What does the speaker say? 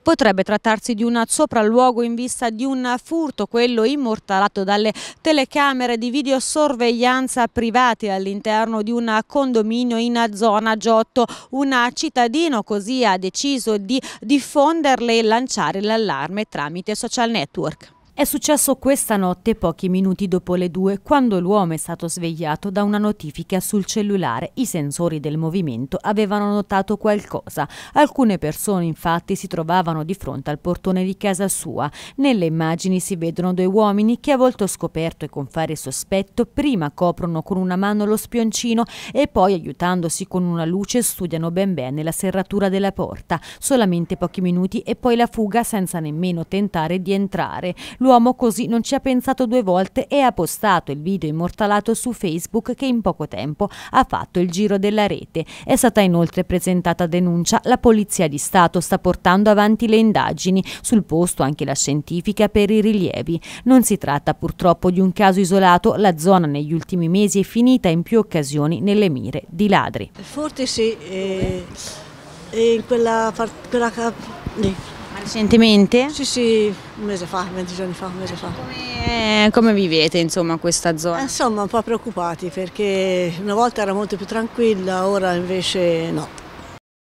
Potrebbe trattarsi di un sopralluogo in vista di un furto, quello immortalato dalle telecamere di videosorveglianza private all'interno di un condominio in zona Giotto. Un cittadino così ha deciso di diffonderle e lanciare l'allarme tramite social network. È successo questa notte pochi minuti dopo le due quando l'uomo è stato svegliato da una notifica sul cellulare. I sensori del movimento avevano notato qualcosa. Alcune persone infatti si trovavano di fronte al portone di casa sua. Nelle immagini si vedono due uomini che a volto scoperto e con fare sospetto prima coprono con una mano lo spioncino e poi aiutandosi con una luce studiano ben bene la serratura della porta. Solamente pochi minuti e poi la fuga senza nemmeno tentare di entrare. L'uomo L'uomo così non ci ha pensato due volte e ha postato il video immortalato su Facebook che in poco tempo ha fatto il giro della rete. È stata inoltre presentata denuncia. La Polizia di Stato sta portando avanti le indagini, sul posto anche la scientifica per i rilievi. Non si tratta purtroppo di un caso isolato, la zona negli ultimi mesi è finita in più occasioni nelle mire di ladri. Forse sì, eh, in quella, quella, Recentemente? Sì, sì, un mese fa, 20 giorni fa, un mese fa. Come, eh, come vivete insomma questa zona? Eh, insomma un po' preoccupati perché una volta era molto più tranquilla, ora invece no.